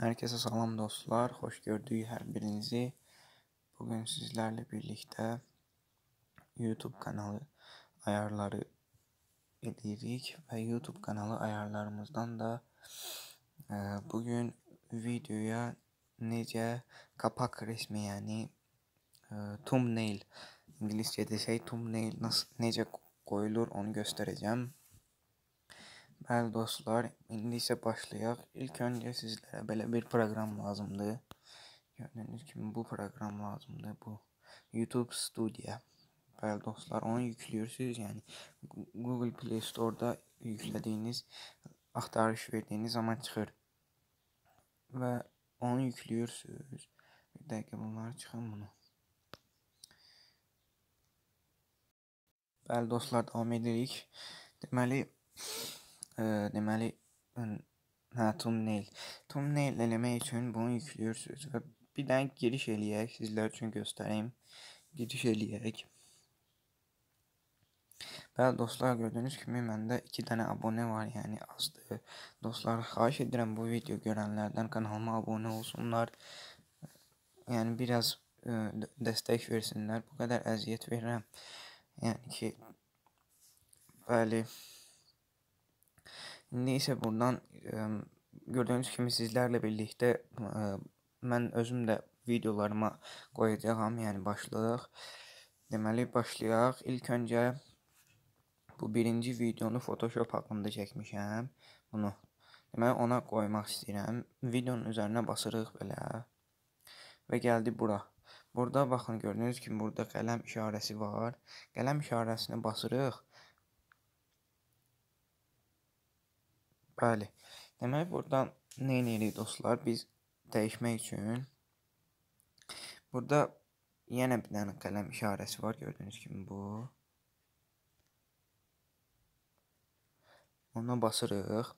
Herkese salam dostlar, hoş gördük her birinizi. Bugün sizlerle birlikte YouTube kanalı ayarları edirik ve YouTube kanalı ayarlarımızdan da e, bugün videoya nece kapak resmi, yani e, thumbnail, ingiliscədə şey thumbnail nasıl, nece koyulur onu göstereceğim. Bəli dostlar, indi isə başlayaq. İlk öncə sizlərə belə bir proqram lazımdır. Gördüyünüz kimi bu proqram lazımdır, bu YouTube Studio. Bəli dostlar, onu yükləyirsiz, yəni Google Play Store-da yüklədiyiniz, axtarış verdiyiniz zaman çıxır. Və onu yükləyirsiz. Bir dəqiqə bunları çıxın bunu. Bəli dostlar, davam edirik. Deməli deməli hə thumbnail. Thumbnail eləmək üçün bunu yükləyirsiz və bir dənə giriş eləyək, sizlər üçün göstərim. Giriş eləyək. Bəli dostlar, gördüyünüz kimi məndə 2 dənə abunə var, yəni azdır. Dostlar, xahiş edirəm bu video görənlərdən kanalıma abunə olsunlar. Yəni biraz ə, e, dəstək versinlər. Bu qədər əziyyət verirəm. Yəni ki, bəli. Neysə bundan gördüyünüz kimi sizlərlə birlikdə mən özüm də videolarıma qoyacağam, yəni başlıq. Deməli başlayaq. İlk öncə bu birinci videonu Photoshop haqqında çəkmişəm. Bunu deməli ona qoymaq istəyirəm. Videonun üzərinə basırıq belə və gəldi bura. Burada baxın gördüyünüz kimi burada qələm işarəsi var. Qələm işarəsinə basırıq. Bəli. Deməli burdan nə edirik dostlar? Biz dəyişmək üçün burada yenə bir dənə qələm işarəsi var gördüyünüz kimi bu. Ona basırıq.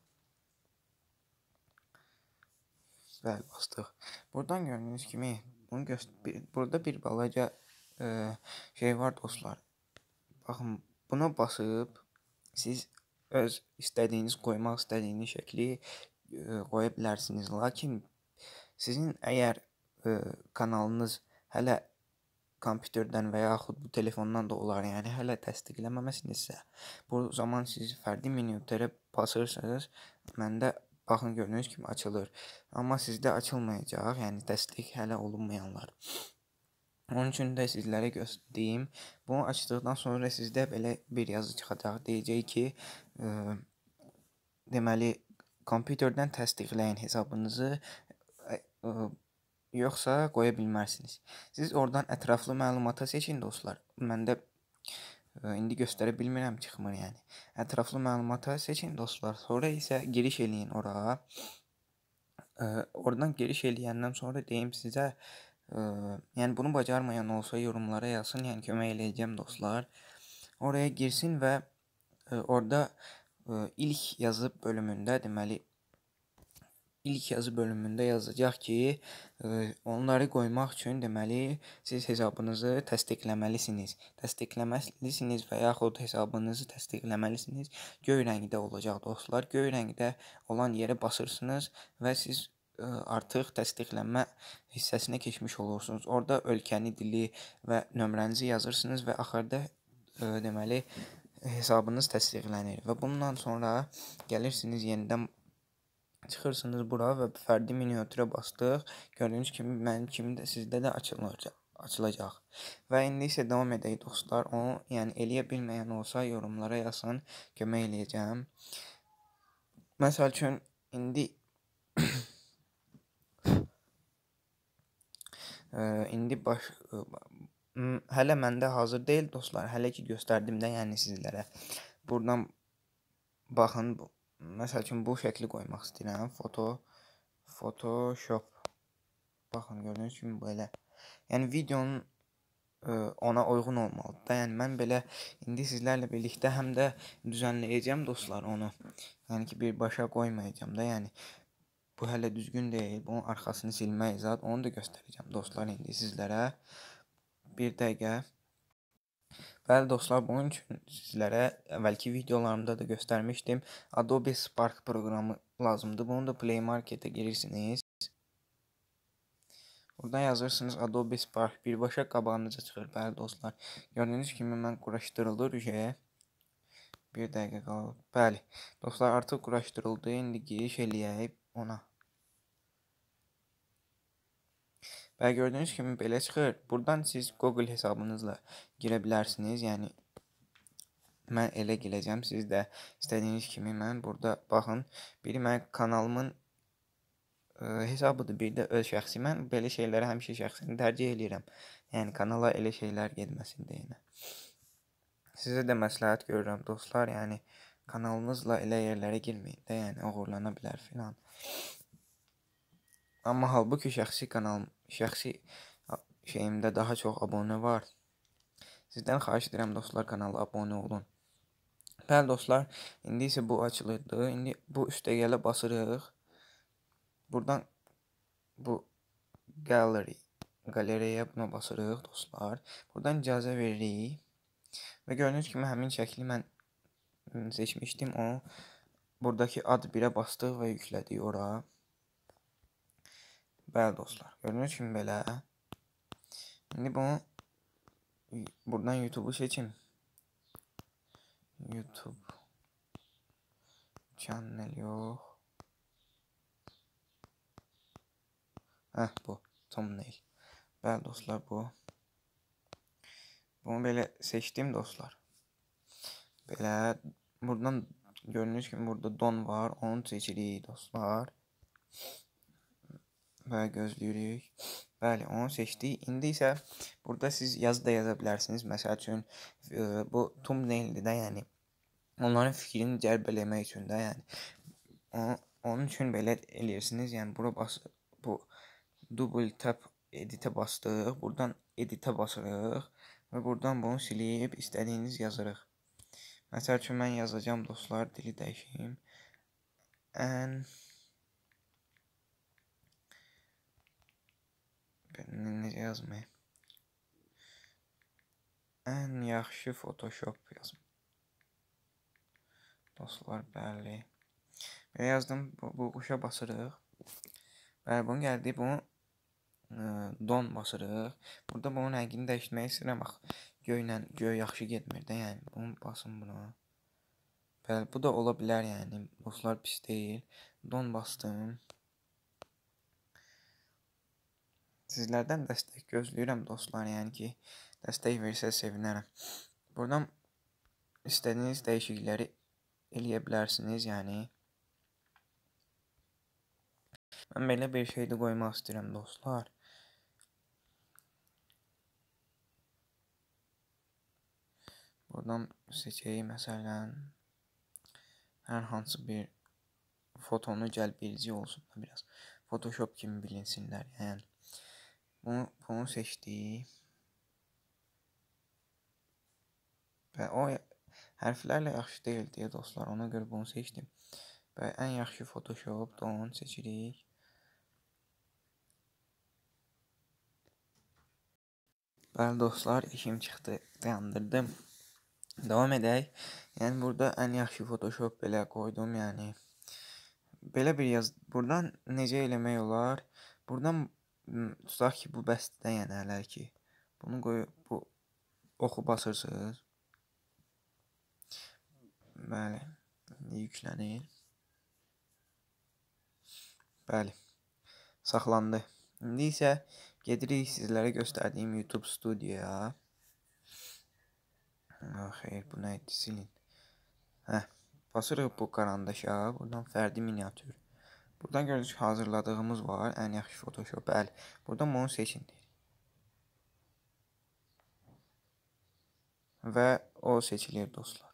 Bəli, bastıq. Buradan gördüyünüz kimi bunu bir, burada bir balaca e, şey var dostlar. Baxın, buna basıb siz öz istədiyiniz, qoymaq istədiyiniz şəkli ə, e, qoya bilərsiniz. Lakin sizin əgər ə, e, kanalınız hələ kompüterdən və yaxud bu telefondan da olar, yəni hələ təsdiqləməməsinizsə, bu zaman siz fərdi menyulara basırsınız. Məndə baxın gördüyünüz kimi açılır. Amma sizdə açılmayacaq, yəni təsdiq hələ olunmayanlar. Onun üçün də sizlərə deyim, bunu açdıqdan sonra sizdə belə bir yazı çıxacaq. Deyəcək ki, ə, e, deməli kompüterdən təsdiqləyin hesabınızı ə, e, ə, e, yoxsa qoya bilmərsiniz. Siz oradan ətraflı məlumata seçin dostlar. Məndə ə, indi göstərə bilmirəm çıxmır yəni. Ətraflı məlumata seçin dostlar. Sonra isə giriş eləyin ora. Ə, oradan giriş eləyəndən sonra deyim sizə yəni bunu bacarmayan olsa yorumlara yazsın, yəni kömək eləyəcəm dostlar. Oraya girsin və ə, e, orada ə, e, ilk yazı bölümündə, deməli ilk yazı bölümündə yazacaq ki, ə, e, onları qoymaq üçün deməli siz hesabınızı təsdiqləməlisiniz. Təsdiqləməlisiniz və yaxud hesabınızı təsdiqləməlisiniz. Göy rəngdə olacaq dostlar. Göy rəngdə olan yerə basırsınız və siz E, artıq təsdiqlənmə hissəsinə keçmiş olursunuz. Orda ölkəni, dili və nömrənizi yazırsınız və axırda ə, e, deməli hesabınız təsdiqlənir və bundan sonra gəlirsiniz yenidən çıxırsınız bura və fərdi miniatürə bastıq. Gördüyünüz kimi mənim kimi də sizdə də açılacaq açılacaq. Və indi isə davam edək dostlar. Onu, yəni eləyə bilməyən olsa yorumlara yazsın, kömək eləyəcəm. Məsəl üçün indi İndi baş e, hələ məndə hazır deyil dostlar. Hələ ki göstərdim də, yəni sizlərə. Burdan baxın, məsəl üçün bu şəkli qoymaq istəyirəm. Foto Photoshop. Baxın, gördüyünüz kimi belə. Yəni videonun e, ona uyğun olmalıdır da. Yəni mən belə indi sizlərlə birlikdə həm də düzənləyəcəm dostlar onu. Yəni ki birbaşa qoymayacağam da. Yəni Bu hələ düzgün deyil. Bunun arxasını silmək zad. Onu da göstərəcəm dostlar indi sizlərə. Bir dəqiqə. Bəli dostlar, bunun üçün sizlərə əvvəlki videolarımda da göstərmişdim. Adobe Spark proqramı lazımdır. Bunu da Play Market-ə girirsiniz. Buradan yazırsınız Adobe Spark birbaşa qabağınıza çıxır. Bəli dostlar, gördüyünüz kimi mən quraşdırılır şey. Bir dəqiqə qalıb. Bəli, dostlar artıq quraşdırıldı. İndi giriş eləyək ona. Və gördüyünüz kimi belə çıxır. Buradan siz Google hesabınızla girə bilərsiniz. Yəni mən elə gələcəm. Siz də istədiyiniz kimi mən burada baxın. Biri mən kanalımın ə, e, hesabıdır, bir də öz şəxsi. Mən belə şeyləri həmişə şəxsini tərcih eləyirəm. Yəni kanala elə şeylər getməsin deyinə. Sizə də məsləhət görürəm dostlar, yəni kanalınızla elə yerlərə girməyin də, yəni oğurlana bilər filan. Amma halbuki şəxsi kanalım şəxsi şeyimdə daha çox abunə var. Sizdən xahiş edirəm dostlar kanala abunə olun. Bəli dostlar, indi isə bu açıldı. İndi bu üstəgələ basırıq. Burdan bu gallery qalereyaya buna basırıq dostlar. Burdan icazə veririk. Və gördüyünüz kimi həmin şəkli mən seçmişdim. Onu buradakı ad 1-ə bastıq və yüklədik ora. Bəli dostlar, gördüyünüz kimi belə. İndi bunu buradan YouTube-u seçim. YouTube channel yox. Hə, bu thumbnail. Bəli dostlar, bu. Bunu belə seçdim dostlar. Belə buradan gördüyünüz kimi burada don var. Onu seçirik dostlar. və gözləyirik. Bəli, onu seçdik. İndi isə burada siz yazı da yaza bilərsiniz. Məsəl üçün e, bu thumbnail-dir də, yəni onların fikrini cəlb eləmək üçün də, yəni onun üçün belə eləyirsiniz. Yəni bura bas bu double tap editə basdıq. Burdan editə basırıq və burdan bunu silib istədiyiniz yazırıq. Məsəl üçün mən yazacağam dostlar, dili dəyişim. And Nə yazmayın. Ən yaxşı Photoshop yazın. Dostlar, bəli. Belə yazdım, bu, bu quşa basırıq. Bəli, bunun gəldi, bunu ə, don basırıq. Burada bunun rəngini dəyişdirmək istəyirəm. Bax, göylə, göy yaxşı getmir də, yəni. Bunu basın buna. Bəli, bu da ola bilər, yəni. Dostlar, pis deyil. Don bastım. Sizlərdən dəstək gözləyirəm dostlar, yəni ki, dəstək versəz sevinərəm. Buradan istədiyiniz dəyişiklikləri eləyə bilərsiniz, yəni. Mən belə bir şey də qoymaq istəyirəm dostlar. Buradan seçəyim məsələn hər hansı bir fotonu cəlb edici olsun da biraz Photoshop kimi bilinsinlər, yəni. P60 və o hərflərlə yaxşı deyil deyə dostlar, ona görə bunu seçdim. Və ən yaxşı Photoshop da onu seçirik. Bəli dostlar, işim çıxdı, dayandırdım. Davam edək. Yəni burada ən yaxşı Photoshop belə qoydum, yəni belə bir yaz. Burdan necə eləmək olar? Burdan tutaq ki, bu bəstədən yəni hələ ki. Bunu qoyub bu oxu basırsınız. Bəli, yüklənir. Bəli. Saxlandı. İndi isə gedirik sizlərə göstərdiyim YouTube studiyaya. Ah, xeyr, bu nə idi? Silin. Hə, basırıq bu qarandaşa, buradan fərdi miniatür. Buradan görünüz ki, hazırladığımız var. Ən yaxşı Photoshop. Bəli. Buradan bunu seçin deyirik. Və o seçilir dostlar.